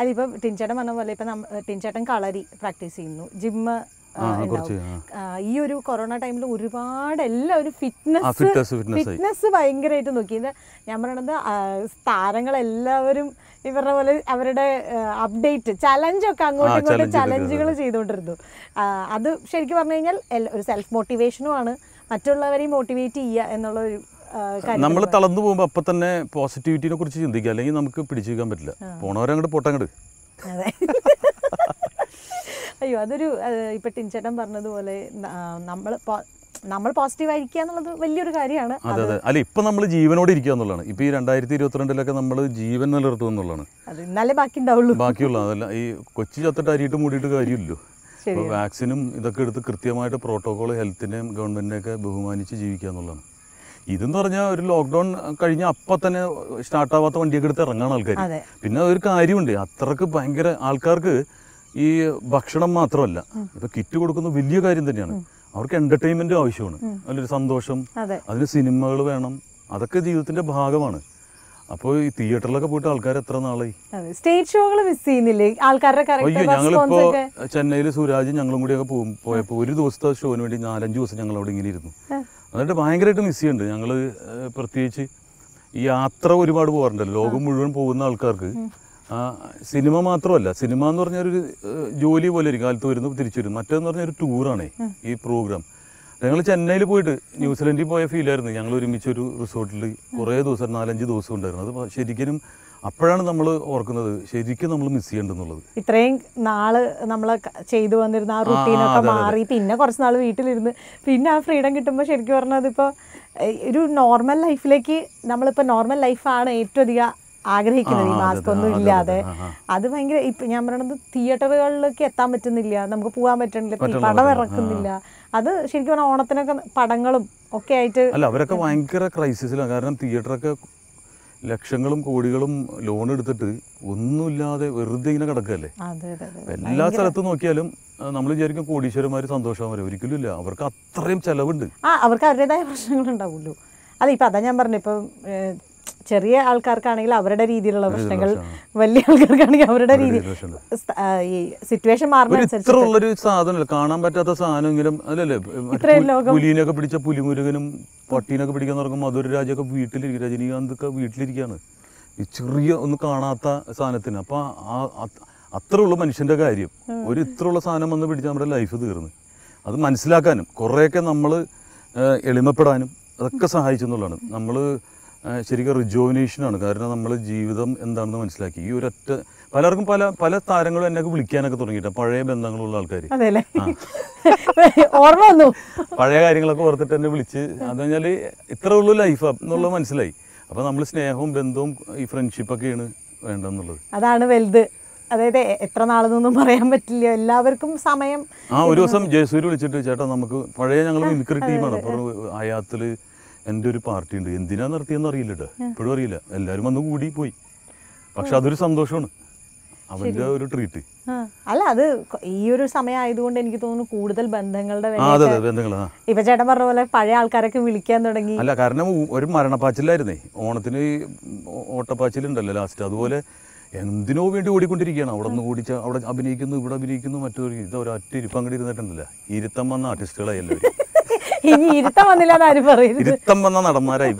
അതിപ്പോൾ ടിൻചേട്ടൻ പറഞ്ഞ പോലെ ഇപ്പൊ ടിൻചേട്ടൻ കളരി പ്രാക്ടീസ് ചെയ്യുന്നു ജിമ്മ് ഈ ഒരു കൊറോണ ടൈമിൽ ഒരുപാട് എല്ലാവരും ഫിറ്റ്നസ് ഫിറ്റ്നസ് ഭയങ്കരമായിട്ട് നോക്കി ഞാൻ പറയണത് താരങ്ങളെല്ലാവരും ഇവരുടെ പോലെ അവരുടെ അപ്ഡേറ്റ് ചലഞ്ചൊക്കെ അങ്ങോട്ടും ഇങ്ങോട്ടും ചലഞ്ചുകൾ ചെയ്തുകൊണ്ടിരുന്നു അത് ശരിക്കും പറഞ്ഞു കഴിഞ്ഞാൽ ഒരു സെൽഫ് മോട്ടിവേഷനുമാണ് മറ്റുള്ളവരെയും മോട്ടിവേറ്റ് ചെയ്യുക എന്നുള്ള ഒരു നമ്മൾ തളർന്നു പോകുമ്പോൾ അപ്പം തന്നെ പോസിറ്റിവിറ്റിനെ കുറിച്ച് ചിന്തിക്കുക അല്ലെങ്കിൽ നമുക്ക് പിടിച്ചു വയ്ക്കാൻ പറ്റില്ല പോണവരങ്ങോട്ട് അങ്ങോട്ട് അതെ അയ്യോ അതൊരു ഇപ്പം ടിൻചേട്ടൻ പറഞ്ഞതുപോലെ നമ്മൾ നമ്മൾ പോസിറ്റീവ് ആയിരിക്കുക എന്നുള്ളത് വലിയൊരു കാര്യമാണ് അതെ അതെ അല്ല ഇപ്പം നമ്മൾ ജീവനോട് ഇരിക്കുക എന്നുള്ളതാണ് ഇപ്പം ഈ രണ്ടായിരത്തി ഇരുപത്തിരണ്ടിലൊക്കെ നമ്മൾ ജീവൻ നിലനിർത്തുക എന്നുള്ളതാണ് നല്ല ബാക്കി ഉണ്ടാവുള്ളൂ ബാക്കിയുള്ള അതല്ല ഈ കൊച്ചി ചത്തിട്ട് അരിയിട്ട് മൂടിയിട്ട് കാര്യമില്ലല്ലോ വാക്സിനും ഇതൊക്കെ എടുത്ത് കൃത്യമായിട്ട് പ്രോട്ടോകോൾ ഹെൽത്തിനെയും ഗവൺമെൻറ്റിൻ്റെയൊക്കെ ബഹുമാനിച്ച് ജീവിക്കുക എന്നുള്ളതാണ് ഇതെന്ന് പറഞ്ഞാൽ ഒരു ലോക്ക്ഡൗൺ കഴിഞ്ഞ അപ്പൊ തന്നെ സ്റ്റാർട്ടാവാത്ത വണ്ടിയൊക്കെ എടുത്ത് ഇറങ്ങാണ് ആൾക്കാർ പിന്നെ ഒരു കാര്യമുണ്ട് അത്രക്ക് ഭയങ്കര ആൾക്കാർക്ക് ഈ ഭക്ഷണം മാത്രമല്ല ഇപ്പൊ കിറ്റ് കൊടുക്കുന്ന വലിയ കാര്യം തന്നെയാണ് അവർക്ക് എന്റർടൈൻമെന്റ് ആവശ്യമാണ് അതിലൊരു സന്തോഷം അതിന് സിനിമകൾ വേണം അതൊക്കെ ജീവിതത്തിന്റെ ഭാഗമാണ് അപ്പോൾ ഈ തിയേറ്ററിലൊക്കെ പോയിട്ട് ആൾക്കാർ എത്ര നാളായി സ്റ്റേജ് ഷോകൾ മിസ് ചെയ്യുന്നില്ലേ ആൾക്കാരുടെ അയ്യോ ഞങ്ങളിപ്പോ ചെന്നൈയിൽ സുരാജ് ഞങ്ങളും കൂടിയൊക്കെ ഒക്കെ പോയപ്പോൾ ഒരു ദിവസത്തെ ഷോന് വേണ്ടി നാലഞ്ച് ദിവസം ഞങ്ങൾ അവിടെ ഇങ്ങനെ ഇരുന്നു എന്നിട്ട് ഭയങ്കരമായിട്ട് മിസ് ചെയ്യുന്നുണ്ട് ഞങ്ങൾ പ്രത്യേകിച്ച് ഈ യാത്ര ഒരുപാട് പോകാറുണ്ട് ലോകം മുഴുവൻ പോകുന്ന ആൾക്കാർക്ക് സിനിമ മാത്രമല്ല സിനിമ എന്ന് പറഞ്ഞാൽ ഒരു ജോലി പോലെ ഒരു കാലത്ത് വരുന്നു തിരിച്ചു വരുന്നു മറ്റേന്ന് പറഞ്ഞാൽ ഒരു ടൂറാണ് ഈ പ്രോഗ്രാം ഞങ്ങൾ ചെന്നൈയിൽ പോയിട്ട് ന്യൂസിലൻഡിൽ പോയ ഫീലായിരുന്നു ഞങ്ങൾ ഒരുമിച്ച് ഒരു റിസോർട്ടിൽ കുറേ ദിവസം നാലഞ്ച് ദിവസം ഉണ്ടായിരുന്നു അത് ശരിക്കും അപ്പോഴാണ് നമ്മൾ ഓർക്കുന്നത് ശരിക്കും നമ്മൾ മിസ് ചെയ്യേണ്ടെന്നുള്ളത് ഇത്രയും നാള് നമ്മൾ ചെയ്തു വന്നിരുന്ന ആ റുട്ടീനൊക്കെ മാറി പിന്നെ കുറച്ച് നാൾ വീട്ടിലിരുന്ന് പിന്നെ ആ ഫ്രീഡം കിട്ടുമ്പോൾ ശരിക്കും പറഞ്ഞാൽ അതിപ്പോൾ ഒരു നോർമൽ ലൈഫിലേക്ക് നമ്മളിപ്പോൾ നോർമൽ ലൈഫാണ് ഏറ്റവും അധികം ആഗ്രഹിക്കുന്നത് ഈ മാസ്ക് ഒന്നും ഇല്ലാതെ അത് ഭയങ്കര ഇപ്പൊ ഞാൻ പറയണത് തിയേറ്ററുകളിലേക്ക് എത്താൻ പറ്റുന്നില്ല നമുക്ക് പോകാൻ പറ്റുന്നില്ല പടം ഇറക്കുന്നില്ല അത് ശരിക്കും പറഞ്ഞാൽ ഓണത്തിനൊക്കെ പടങ്ങളും ഒക്കെ ആയിട്ട് അല്ല അവരൊക്കെ ഭയങ്കര ക്രൈസിസിലാണ് കാരണം തിയേറ്ററൊക്കെ ലക്ഷങ്ങളും കോടികളും ലോൺ എടുത്തിട്ട് ഒന്നുമില്ലാതെ വെറുതെ ഇങ്ങനെ കിടക്കല്ലേ എല്ലാ സ്ഥലത്തും നോക്കിയാലും നമ്മൾ വിചാരിക്കും കോടീശ്വരന്മാർ സന്തോഷമാവരെ ഒരിക്കലും ഇല്ല അവർക്ക് അത്രയും ചെലവുണ്ട് ആ അവർക്ക് അവരുടേതായ പ്രശ്നങ്ങളുണ്ടാവുള്ളൂ അതെ ഇപ്പം അതാ ഞാൻ പറഞ്ഞു ഇപ്പം ചെറിയ ആൾക്കാർക്കാണെങ്കിൽ അവരുടെ രീതിയിലുള്ള പ്രശ്നങ്ങൾ വലിയ ആൾക്കാർക്കാണെങ്കിൽ അവരുടെ രീതി ഈ സിറ്റുവേഷൻ മാറുന്നതനുസരിച്ച് സാധനം കാണാൻ പറ്റാത്ത സാധനമെങ്കിലും അല്ലല്ലേ പുലിനൊക്കെ പിടിച്ച പുലിമുരുകനും പട്ടീനൊക്കെ പിടിക്കാൻ തുടങ്ങും മധുര രാജൊക്കെ വീട്ടിലിരിക്കും രജനീകാന്ത് ഒക്കെ വീട്ടിലിരിക്കുകയാണ് ഈ ചെറിയ ഒന്ന് കാണാത്ത സാധനത്തിന് അപ്പം അത്രയുള്ള മനുഷ്യന്റെ കാര്യം ഒരു ഇത്രയുള്ള സാധനം വന്ന് പിടിച്ച നമ്മുടെ ലൈഫ് തീർന്ന് അത് മനസ്സിലാക്കാനും കുറേയൊക്കെ നമ്മൾ എളിമപ്പെടാനും അതൊക്കെ സഹായിച്ചു എന്നുള്ളതാണ് നമ്മൾ ശരിക്കും റിജോവിനേഷനാണ് കാരണം നമ്മൾ ജീവിതം എന്താണെന്ന് മനസ്സിലാക്കി ഈ ഒരൊറ്റ പലർക്കും പല പല താരങ്ങളും എന്നെ വിളിക്കാനൊക്കെ തുടങ്ങിയിട്ട് പഴയ ബന്ധങ്ങളുള്ള ആൾക്കാർ ഓർമ്മ വന്നു പഴയ കാര്യങ്ങളൊക്കെ ഓർത്തിട്ട് എന്നെ വിളിച്ച് അത് കഴിഞ്ഞാൽ ഇത്ര ഉള്ളു ലൈഫ് എന്നുള്ളത് മനസ്സിലായി അപ്പോൾ നമ്മൾ സ്നേഹവും ബന്ധവും ഈ ഫ്രണ്ട്ഷിപ്പൊക്കെയാണ് വേണ്ടെന്നുള്ളത് അതാണ് വലുത് അതായത് എത്ര നാളെന്നൊന്നും പറയാൻ പറ്റില്ല എല്ലാവർക്കും സമയം ആ ഒരു ദിവസം ജയസൂര് വിളിച്ചിട്ട് ചേട്ടാ നമുക്ക് പഴയ ഞങ്ങൾ മിമിക്രി ടീമാണ് ആയാത്തില് എൻ്റെ ഒരു പാർട്ടി ഉണ്ട് എന്തിനാ നടത്തിയെന്ന് അറിയില്ല കേട്ടോ ഇപ്പോഴും അറിയില്ല എല്ലാവരും വന്ന് കൂടി പോയി പക്ഷെ അതൊരു സന്തോഷമാണ് അവന്റെ ഒരു ട്രീറ്റ് അല്ല അത് ഈ ഒരു സമയം ആയതുകൊണ്ട് എനിക്ക് തോന്നുന്നു കൂടുതൽ ബന്ധങ്ങളുടെ ഇപ്പൊ ചേട്ടൻ പറഞ്ഞ പോലെ പഴയ ആൾക്കാരൊക്കെ വിളിക്കാൻ തുടങ്ങി അല്ല കാരണം ഒരു മരണപ്പാച്ചിലായിരുന്നേ ഓണത്തിന് ഓട്ടപ്പാച്ചിലുണ്ടല്ലോ ലാസ്റ്റ് അതുപോലെ എന്തിനോ വേണ്ടി ഓടിക്കൊണ്ടിരിക്കുകയാണ് അവിടെ നിന്ന് ഓടിച്ച അവിടെ അഭിനയിക്കുന്നു ഇവിടെ അഭിനയിക്കുന്നു മറ്റൊരു ഇതൊരു ഒരൊറ്റ ഇരിപ്പം അങ്ങോട്ട് ഇരുന്നിട്ടുണ്ടല്ല ഇരുത്തം വന്ന ആർട്ടിസ്റ്റുകളായി എല്ലാവരും ഇനി വന്നില്ല എന്ന് ആരും നടന്മാരായി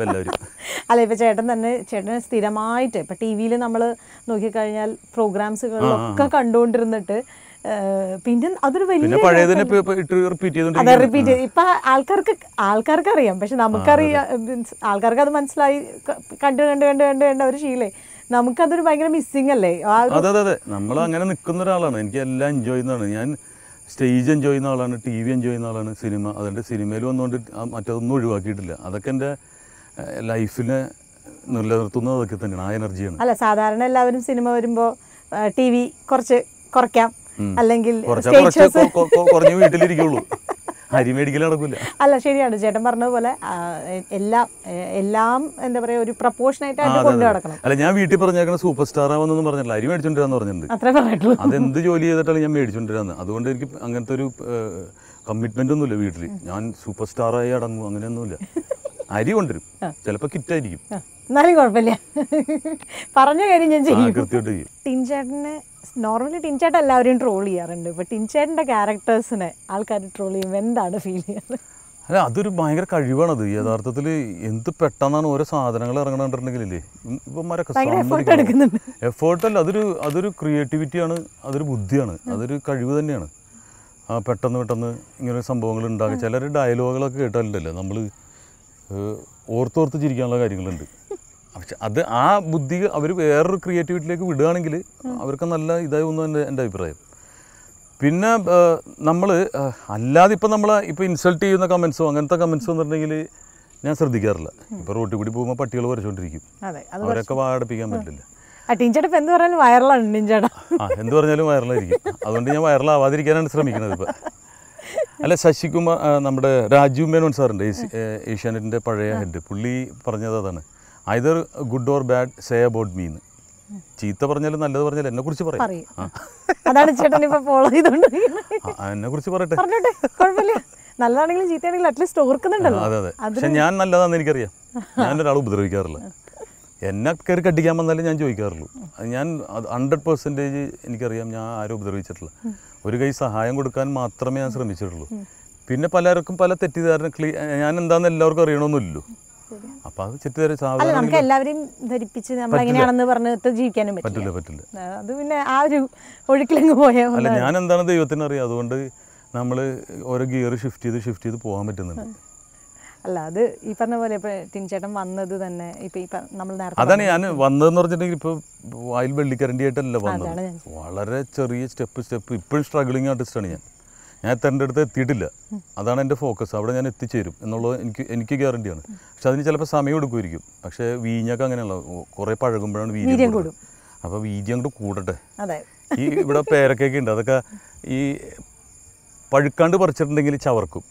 അല്ല ഇപ്പൊ ചേട്ടൻ തന്നെ ചേട്ടൻ സ്ഥിരമായിട്ട് ഇപ്പൊ ടി വിയിൽ നമ്മള് നോക്കിക്കഴിഞ്ഞാൽ പ്രോഗ്രാംസുകളിലൊക്കെ കണ്ടുകൊണ്ടിരുന്നിട്ട് പിന്നെ അതൊരു വലിയ റിപ്പീറ്റ് ഇപ്പൊ ആൾക്കാർക്ക് ആൾക്കാർക്ക് അറിയാം പക്ഷെ നമുക്കറിയാം ആൾക്കാർക്ക് അത് മനസ്സിലായി കണ്ട് കണ്ട് കണ്ട് കണ്ട് കണ്ട് ഒരു ശീലേ നമുക്കതൊരു ഭയങ്കര മിസ്സിംഗ് അല്ലേ അതെ അതെ നമ്മൾ അങ്ങനെ നിൽക്കുന്ന ഒരാളാണ് എനിക്ക് എല്ലാം എൻജോയ് ചെയ്യുന്നതാണ് ഞാൻ സ്റ്റേജ് എൻജോയ് ചെയ്യുന്ന ആളാണ് ടി വി എൻജോയ് ചെയ്യുന്ന ആളാണ് സിനിമ അതുകൊണ്ട് സിനിമയിൽ വന്നുകൊണ്ട് മറ്റൊന്നും ഒഴിവാക്കിയിട്ടില്ല അതൊക്കെ എൻ്റെ ലൈഫിനെ നിലനിർത്തുന്നത് അതൊക്കെ തന്നെയാണ് ആ എനർജിയാണ് അല്ല സാധാരണ എല്ലാവരും സിനിമ വരുമ്പോൾ ടി വി കുറച്ച് കുറയ്ക്കാം അല്ലെങ്കിൽ കുറഞ്ഞ വീട്ടിലിരിക്കുള്ളൂ അരി മേടിക്കൽ നടക്കില്ല അല്ല ശരിയാണ് ചേട്ടൻ പറഞ്ഞതുപോലെ എല്ലാം എല്ലാം എന്താ പറയാ ഒരു പ്രപ്പോർഷൻ ആയിട്ട് അല്ല ഞാൻ വീട്ടിൽ പറഞ്ഞേക്കണ സൂപ്പർ സ്റ്റാർ ആവുന്നു പറഞ്ഞില്ല അരി മേടിച്ചോണ്ടിരാന്ന് പറഞ്ഞിട്ടുണ്ട് അത്രേ പറഞ്ഞിട്ടുള്ളൂ അതെന്ത് ജോലി ചെയ്തിട്ടാണ് ഞാൻ മേടിച്ചോണ്ടിരുന്നത് അതുകൊണ്ട് എനിക്ക് അങ്ങനത്തെ ഒരു കമ്മിറ്റ്മെന്റ് ഒന്നുമില്ല വീട്ടിൽ ഞാൻ സൂപ്പർ ആയി അടങ്ങും അങ്ങനെയൊന്നുമില്ല അരി കൊണ്ടുവരും ചിലപ്പോൾ കിറ്റായിരിക്കും എന്നാലും കുഴപ്പമില്ല പറഞ്ഞ കാര്യം ഞാൻ ചെയ്യും ടിൻചേട്ടന് നോർമലി ടിൻചേട്ട എല്ലാവരെയും ട്രോൾ ചെയ്യാറുണ്ട് ഇപ്പൊ ടിൻചേട്ടന്റെ ക്യാരക്ടേഴ്സിനെ ആൾക്കാർ ട്രോൾ ചെയ്യുമ്പോൾ എന്താണ് ഫീൽ ചെയ്യുന്നത് അല്ല അതൊരു ഭയങ്കര അത് യഥാർത്ഥത്തിൽ എന്ത് പെട്ടെന്നാണ് ഓരോ സാധനങ്ങൾ ഇറങ്ങണമെന്നുണ്ടെങ്കിലേ ഇവന്മാരൊക്കെ എഫേർട്ടല്ല അതൊരു അതൊരു ക്രിയേറ്റിവിറ്റിയാണ് അതൊരു ബുദ്ധിയാണ് അതൊരു കഴിവ് തന്നെയാണ് പെട്ടെന്ന് പെട്ടെന്ന് ഇങ്ങനെ സംഭവങ്ങൾ ഉണ്ടാകും ചിലർ ഡയലോഗുകളൊക്കെ കേട്ടാലുണ്ടല്ലോ നമ്മൾ ഓർത്തോർത്ത് ചിരിക്കാനുള്ള കാര്യങ്ങളുണ്ട് പക്ഷെ അത് ആ ബുദ്ധി അവർ വേറൊരു ക്രിയേറ്റിവിറ്റിയിലേക്ക് വിടുകയാണെങ്കിൽ അവർക്ക് നല്ല ഇതായി ഒന്നും എൻ്റെ എൻ്റെ അഭിപ്രായം പിന്നെ നമ്മൾ അല്ലാതെ ഇപ്പം നമ്മൾ ഇപ്പോൾ ഇൻസൾട്ട് ചെയ്യുന്ന കമൻസോ അങ്ങനത്തെ കമൻസോ എന്ന് പറഞ്ഞിട്ടുണ്ടെങ്കിൽ ഞാൻ ശ്രദ്ധിക്കാറില്ല ഇപ്പോൾ റോട്ടിൽ കൂടി പോകുമ്പോൾ പട്ടികൾ വരച്ചുകൊണ്ടിരിക്കും അവരൊക്കെ വാടിപ്പിക്കാൻ പറ്റില്ല എന്ത് പറഞ്ഞാലും പറഞ്ഞാലും വൈറലായിരിക്കും അതുകൊണ്ട് ഞാൻ വൈറലാവാതിരിക്കാനാണ് ശ്രമിക്കുന്നത് ഇപ്പം അല്ല ശശികുമാർ നമ്മുടെ രാജീവ് മേനോൻ സാറുണ്ട് ഏഷ്യാനെറ്റിൻ്റെ പഴയ ഹെഡ് പുള്ളി പറഞ്ഞത് അതാണ് either good or bad say about mean ചീത്ത പറഞ്ഞാലും നല്ലത് പറഞ്ഞാലും എന്നെ കുറിച്ച് പറയാം അതാണ് ഫോളോ എന്നെ കുറിച്ച് പറയട്ടെ കുഴപ്പമില്ല അറ്റ്ലീസ്റ്റ് ഓർക്കുന്നുണ്ടല്ലോ അതെ അതെ പക്ഷെ ഞാൻ നല്ലതാണെന്ന് എനിക്കറിയാം ഞാനൊരാൾ ഉപദ്രവിക്കാറില്ല എന്നെ കയറി കട്ടിക്കാൻ വന്നാലേ ഞാൻ ചോദിക്കാറുള്ളൂ ഞാൻ അത് ഹൺഡ്രഡ് പെർസെൻറ്റേജ് എനിക്കറിയാം ഞാൻ ആരും ഉപദ്രവിച്ചിട്ടില്ല ഒരു കൈ സഹായം കൊടുക്കാൻ മാത്രമേ ഞാൻ ശ്രമിച്ചിട്ടുള്ളൂ പിന്നെ പലർക്കും പല തെറ്റിദ്ധാരണ ക്ലീ ഞാൻ എന്താണെന്ന് എല്ലാവർക്കും അറിയണമെന്നില്ലല്ലോ അപ്പൊ അത് തെറ്റിദ്ധാര സാധാരണ അല്ല ഞാൻ എന്താണ് ദൈവത്തിനറിയാം അതുകൊണ്ട് നമ്മൾ ഓരോ ഗിയർ ഷിഫ്റ്റ് ചെയ്ത് ഷിഫ്റ്റ് ചെയ്ത് പോകാൻ പറ്റുന്നുണ്ട് അല്ല അത് ഈ പറഞ്ഞ പോലെ ഇപ്പൊ ടിൻചേട്ടൻ വന്നത് തന്നെ ഇപ്പൊ നമ്മൾ നേരത്തെ അതാണ് ഞാൻ വന്നതെന്ന് പറഞ്ഞിട്ടുണ്ടെങ്കിൽ ഇപ്പൊ വെള്ളിക്കരണ്ടി ആയിട്ടല്ല വന്നത് വളരെ ചെറിയ സ്റ്റെപ്പ് സ്റ്റെപ്പ് ഇപ്പോഴും സ്ട്രഗിളിങ് ആർട്ടിസ്റ്റാണ് ഞാൻ ഞാൻ തൻ്റെ അടുത്ത് എത്തിയിട്ടില്ല അതാണ് എൻ്റെ ഫോക്കസ് അവിടെ ഞാൻ എത്തിച്ചേരും എന്നുള്ളത് എനിക്ക് എനിക്ക് ഗ്യാരണ്ടിയാണ് പക്ഷെ അതിന് ചിലപ്പോൾ സമയം എടുക്കുമായിരിക്കും പക്ഷേ വീഞ്ഞൊക്കെ അങ്ങനെയല്ല കുറേ പഴകുമ്പോഴാണ് വീഞ്ഞ കൂടും അപ്പോൾ വീര്യം അങ്ങോട്ട് കൂടട്ടെ ഈ ഇവിടെ പേരക്കൊക്കെ ഉണ്ട് അതൊക്കെ ഈ പഴുക്കാണ്ട് പറിച്ചിട്ടുണ്ടെങ്കിൽ ചവർക്കും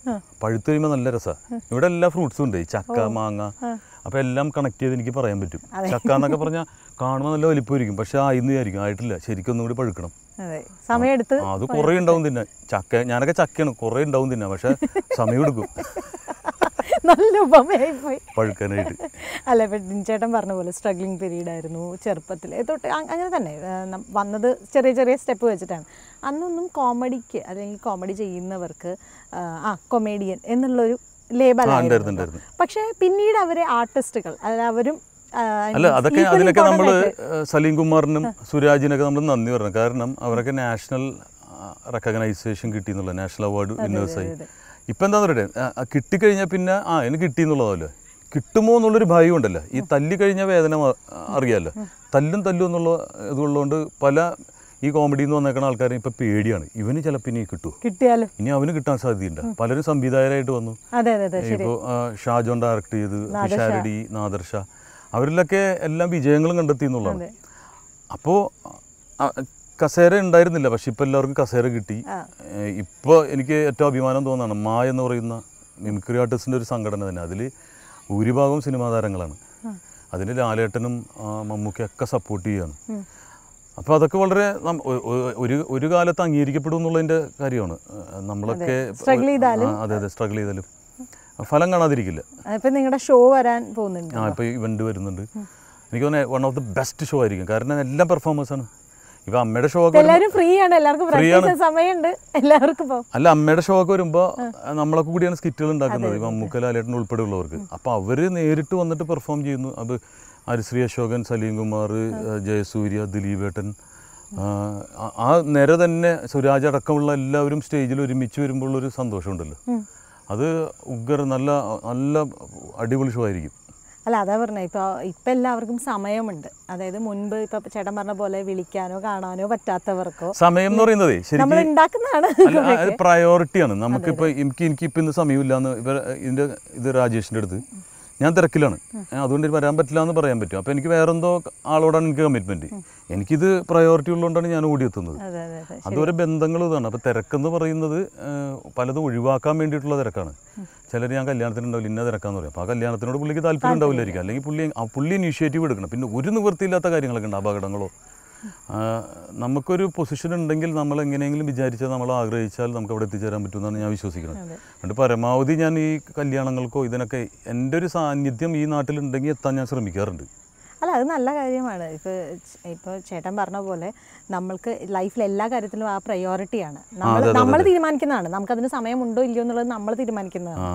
പഴുത്ത് കഴിയുമ്പോൾ നല്ല രസമാണ് ഇവിടെ എല്ലാ ഫ്രൂട്ട്സും ഉണ്ട് ചക്ക മാങ്ങ അപ്പോൾ എല്ലാം കണക്ട് ചെയ്ത് എനിക്ക് പറയാൻ പറ്റും ചക്ക എന്നൊക്കെ പറഞ്ഞാൽ കാണുമ്പോൾ നല്ല വലിപ്പമായിരിക്കും പക്ഷെ ആയിന്ന് വിചാരിക്കും ആയിട്ടില്ല ശരിക്കും ഒന്നും കൂടി പഴുക്കണം സമയമെടുത്ത് അത് കുറേ ഉണ്ടാവും തിന്നാൻ ചക്ക ഞാനൊക്കെ ചക്കയാണ് കുറേ ഉണ്ടാവും തിന്നാൻ പക്ഷെ സമയം എടുക്കും നല്ല ഉപമയായി പോയി അല്ല പെട്ടിൻ ചേട്ടൻ പറഞ്ഞ പോലെ സ്ട്രഗ്ലിംഗ് പീരീഡ് ആയിരുന്നു ചെറുപ്പത്തിൽ തൊട്ട് അങ്ങനെ തന്നെ വന്നത് ചെറിയ ചെറിയ സ്റ്റെപ്പ് വെച്ചിട്ടാണ് അന്നൊന്നും കോമഡിക്ക് അല്ലെങ്കിൽ കോമഡി ചെയ്യുന്നവർക്ക് ആ കൊമേഡിയൻ എന്നുള്ളൊരു ലേബൽ പക്ഷേ പിന്നീട് അവരെ ആർട്ടിസ്റ്റുകൾ അതായത് അവരും അല്ല അതൊക്കെ അതിലൊക്കെ നമ്മൾ സലീം കുമാറിനും സുരാജിനൊക്കെ നമ്മൾ നന്ദി പറഞ്ഞു കാരണം അവരൊക്കെ നാഷണൽ റെക്കഗ്നൈസേഷൻ കിട്ടിയെന്നുള്ള നാഷണൽ അവാർഡ് വിന്നേഴ്സായി ഇപ്പം എന്താണെന്ന് പറയട്ടെ കിട്ടിക്കഴിഞ്ഞാൽ പിന്നെ ആ എനിക്ക് കിട്ടി എന്നുള്ളതല്ലേ കിട്ടുമോ എന്നുള്ളൊരു ഭയം ഉണ്ടല്ലോ ഈ തല്ലി കഴിഞ്ഞ വേദന അറിയാമല്ലോ തല്ലും തല്ലും എന്നുള്ള ഇതുള്ളതുകൊണ്ട് പല ഈ കോമഡി എന്ന് വന്നേക്കുന്ന ആൾക്കാരെ ഇപ്പൊ പേടിയാണ് ഇവന് ചിലപ്പോൾ ഇനി കിട്ടുമോ കിട്ടിയാലോ ഇനി അവന് കിട്ടാൻ സാധ്യതയുണ്ട് പലരും സംവിധായകരായിട്ട് വന്നു ഇപ്പോൾ ഷാജോൺ ഡയറക്ട് ചെയ്ത് ഷാരടി നാദർഷ അവരിലൊക്കെ എല്ലാം വിജയങ്ങളും കണ്ടെത്തി എന്നുള്ളതാണ് അപ്പോൾ കസേര ഉണ്ടായിരുന്നില്ല പക്ഷെ ഇപ്പൊ എല്ലാവർക്കും കസേര കിട്ടി ഇപ്പൊ എനിക്ക് ഏറ്റവും അഭിമാനം തോന്നുന്നതാണ് മാ എന്ന് പറയുന്ന മിമിക്രി ആർട്ടിസ്റ്റിന്റെ ഒരു സംഘടന തന്നെ അതിൽ ഭൂരിഭാഗം സിനിമാ താരങ്ങളാണ് അതിന് ലാലേട്ടനും മമ്മൂക്കയൊക്കെ സപ്പോർട്ട് ചെയ്യാണ് അപ്പോൾ അതൊക്കെ വളരെ ഒരു ഒരു കാലത്ത് അംഗീകരിക്കപ്പെടും എന്നുള്ളതിൻ്റെ കാര്യമാണ് നമ്മളൊക്കെ അതെ അതെ സ്ട്രഗിൾ ചെയ്താലും ഫലം കാണാതിരിക്കില്ല ഇപ്പം നിങ്ങളുടെ ഷോ വരാൻ പോകുന്നുണ്ട് ആ ഇപ്പോൾ ഇവൻ്റ് വരുന്നുണ്ട് എനിക്ക് തോന്നുന്നത് one of the best show ആയിരിക്കും കാരണം എല്ലാം പെർഫോമൻസ് ആണ് ഇപ്പൊ അമ്മയുടെ ഷോ ഒക്കെ എല്ലാവരും ഫ്രീ ആണ് എല്ലാവർക്കും സമയമുണ്ട് എല്ലാവർക്കും അല്ല അമ്മയുടെ ഷോ ഒക്കെ വരുമ്പോ നമ്മളൊക്കെ കൂടിയാണ് സ്കിറ്റുകൾ ഉണ്ടാക്കുന്നത് ഇപ്പൊ അമ്മുക്കൽ അലേട്ടൻ ഉൾപ്പെടെയുള്ളവർക്ക് അപ്പൊ അവര് നേരിട്ട് വന്നിട്ട് പെർഫോം ചെയ്യുന്നു അത് അരിശ്രീ അശോകൻ സലീം കുമാർ ജയസൂര്യ ദിലീപേട്ടൻ ആ നേരെ തന്നെ സുരാജ് അടക്കമുള്ള എല്ലാവരും സ്റ്റേജിൽ ഒരുമിച്ച് വരുമ്പോൾ ഒരു സന്തോഷമുണ്ടല്ലോ അത് ഉഗ്ര നല്ല നല്ല അടിപൊളി ഷോ ആയിരിക്കും അല്ല അതാ പറഞ്ഞത് ഇപ്പോൾ ഇപ്പം എല്ലാവർക്കും സമയമുണ്ട് അതായത് മുൻപ് ഇപ്പൊ ചേട്ടൻ പറഞ്ഞ പോലെ വിളിക്കാനോ കാണാനോ പറ്റാത്തവർക്കോ സമയം എന്ന് പറയുന്നത് പ്രയോറിറ്റിയാണ് നമുക്കിപ്പോ എനിക്ക് ഇപ്പൊ ഇന്ന് സമയമില്ല ഇവർ ഇതിന്റെ ഇത് രാജേഷിന്റെ അടുത്ത് ഞാൻ തിരക്കിലാണ് അതുകൊണ്ട് വരാൻ പറ്റില്ല എന്ന് പറയാൻ പറ്റും അപ്പോൾ എനിക്ക് വേറെന്തോ ആളോടാണ് എനിക്ക് കമ്മിറ്റ്മെന്റ് എനിക്കിത് പ്രയോറിറ്റി ഉള്ളതുകൊണ്ടാണ് ഞാൻ ഓടിയെത്തുന്നത് അതൊരു ബന്ധങ്ങൾ ഇതാണ് അപ്പൊ തിരക്കെന്ന് പറയുന്നത് പലതും ഒഴിവാക്കാൻ വേണ്ടിയിട്ടുള്ള തിരക്കാണ് ചിലർ ഞാൻ കല്യാണത്തിനുണ്ടാവില്ല ഇന്ന തിരക്കാന്ന് പറയും അപ്പൊ ആ കല്യാണത്തിനോട് പുള്ളിക്ക് താല്പര്യം ഉണ്ടാവില്ലായിരിക്കും അല്ലെങ്കിൽ പുള്ളി പുള്ളി ഇനീഷ്യേറ്റീവ് എടുക്കണം പിന്നെ ഒരു നിവൃത്തിയില്ലാത്ത കാര്യങ്ങളൊക്കെ ഉണ്ട് അപകടങ്ങളോ നമുക്കൊരു പൊസിഷൻ ഉണ്ടെങ്കിൽ നമ്മൾ എങ്ങനെയെങ്കിലും വിചാരിച്ചാൽ നമ്മൾ ആഗ്രഹിച്ചാൽ നമുക്ക് അവിടെ എത്തിച്ചേരാൻ പറ്റുമെന്നാണ് ഞാൻ വിശ്വസിക്കുന്നത് അതുകൊണ്ട് പരമാവധി ഞാൻ ഈ കല്യാണങ്ങൾക്കോ ഇതിനൊക്കെ എൻ്റെ ഒരു സാന്നിധ്യം ഈ നാട്ടിലുണ്ടെങ്കിൽ എത്താൻ ഞാൻ ശ്രമിക്കാറുണ്ട് അല്ല അത് നല്ല കാര്യമാണ് ഇപ്പോൾ ഇപ്പോൾ ചേട്ടൻ പറഞ്ഞ പോലെ നമ്മൾക്ക് ലൈഫിൽ എല്ലാ കാര്യത്തിലും ആ പ്രയോറിറ്റിയാണ് നമ്മൾ നമ്മൾ തീരുമാനിക്കുന്നതാണ് നമുക്കതിന് സമയമുണ്ടോ ഇല്ലയോ എന്നുള്ളത് നമ്മൾ തീരുമാനിക്കുന്നതാണ്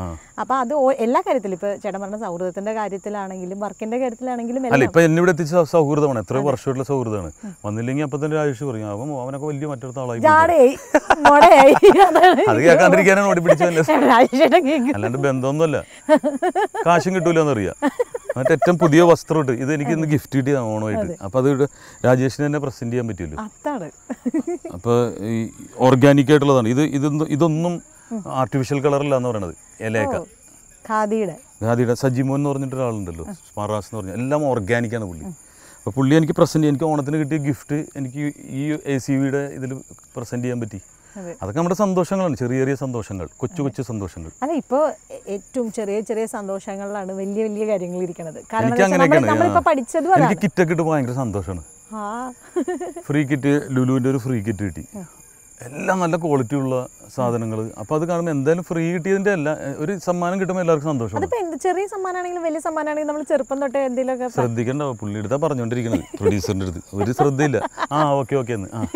അപ്പോൾ അത് എല്ലാ കാര്യത്തിലും ഇപ്പോൾ ചേട്ടൻ പറഞ്ഞ സൗഹൃദത്തിൻ്റെ കാര്യത്തിലാണെങ്കിലും വർക്കിൻ്റെ കാര്യത്തിലാണെങ്കിലും അല്ല ഇപ്പോൾ ഇവിടെ എത്തിച്ച സൗഹൃദമാണ് എത്ര വർഷമായിട്ടുള്ള സൗഹൃദമാണ് വന്നില്ലെങ്കിൽ അപ്പോൾ തന്നെ ആവശ്യം പറയും അപ്പം അവനൊക്കെ വലിയ മറ്റൊരു ആളായി അല്ലാണ്ട് ബന്ധമൊന്നുമല്ല കാശും കിട്ടൂലെന്നറിയാം എന്നിട്ട് ഏറ്റവും പുതിയ വസ്ത്രം ഉണ്ട് ഇത് എനിക്ക് ഇന്ന് ഗിഫ്റ്റ് കിട്ടിയ ഓണമായിട്ട് അപ്പൊ അത് രാജേഷിന് തന്നെ പ്രസന്റ് ചെയ്യാൻ പറ്റുമല്ലോ അപ്പൊ ഈ ഓർഗാനിക് ആയിട്ടുള്ളതാണ് ഇത് ഇതൊന്നും ആർട്ടിഫിഷ്യൽ കളറില്ല എന്ന് പറയണത് ഇലയൊക്കെ ഖാദിയുടെ സജിമോൻ എന്ന് പറഞ്ഞിട്ട് ഒരാളുണ്ടല്ലോ സ്മാറാസ് എന്ന് പറഞ്ഞാൽ എല്ലാം ഓർഗാനിക് ആണ് പുള്ളി അപ്പോൾ പുള്ളി എനിക്ക് പ്രസൻറ്റ് എനിക്ക് ഓണത്തിന് കിട്ടിയ ഗിഫ്റ്റ് എനിക്ക് ഈ എ സി വിയുടെ ഇതിൽ പ്രസന്റ് ചെയ്യാൻ പറ്റി അതൊക്കെ നമ്മുടെ സന്തോഷങ്ങളാണ് ചെറിയ ചെറിയ സന്തോഷങ്ങൾ കൊച്ചു കൊച്ചു സന്തോഷങ്ങൾ അല്ല ഇപ്പോ ഏറ്റവും ചെറിയ ചെറിയ സന്തോഷങ്ങളിലാണ് വലിയ വലിയ കാര്യങ്ങൾ ഇരിക്കുന്നത് കാരണം കിറ്റൊക്കെ ഇട്ട് ഭയങ്കര സന്തോഷമാണ് ഫ്രീ കിറ്റ് ലുലുവിന്റെ ഒരു ഫ്രീ കിറ്റ് കിട്ടി എല്ലാം നല്ല ക്വാളിറ്റി ഉള്ള സാധനങ്ങൾ അപ്പോൾ അത് കാണുമ്പോൾ എന്തായാലും ഫ്രീ കിട്ടിയതിന്റെ അല്ല ഒരു സമ്മാനം കിട്ടുമ്പോൾ എല്ലാവർക്കും സന്തോഷം ചെറിയ സമ്മാനമാണെങ്കിലും വലിയ സമ്മാനമാണെങ്കിലും നമ്മൾ ചെറുപ്പം തൊട്ടേ എന്തെങ്കിലും ശ്രദ്ധിക്കേണ്ട പുള്ളിയെടുത്താ പറഞ്ഞുകൊണ്ടിരിക്കുന്നത് പ്രൊഡ്യൂസറിന്റെ അടുത്ത് ഒരു ശ്രദ്ധയില്ല ആ ഓക്കെ ഓക്കെ എന്ന് ആ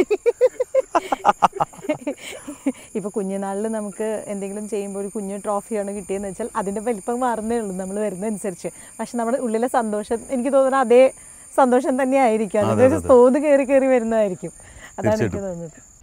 ഇപ്പോൾ കുഞ്ഞുനാളിൽ നമുക്ക് എന്തെങ്കിലും ചെയ്യുമ്പോൾ ഒരു കുഞ്ഞു ട്രോഫിയാണ് കിട്ടിയെന്ന് വെച്ചാൽ അതിന്റെ വലിപ്പം മാറുന്നേ ഉള്ളൂ നമ്മൾ വരുന്നതനുസരിച്ച് പക്ഷെ നമ്മുടെ ഉള്ളിലെ സന്തോഷം എനിക്ക് തോന്നുന്നത് അതേ സന്തോഷം തന്നെയായിരിക്കും അത് തോത് കയറി കയറി വരുന്നതായിരിക്കും അതാണ് എനിക്ക് തോന്നുന്നത്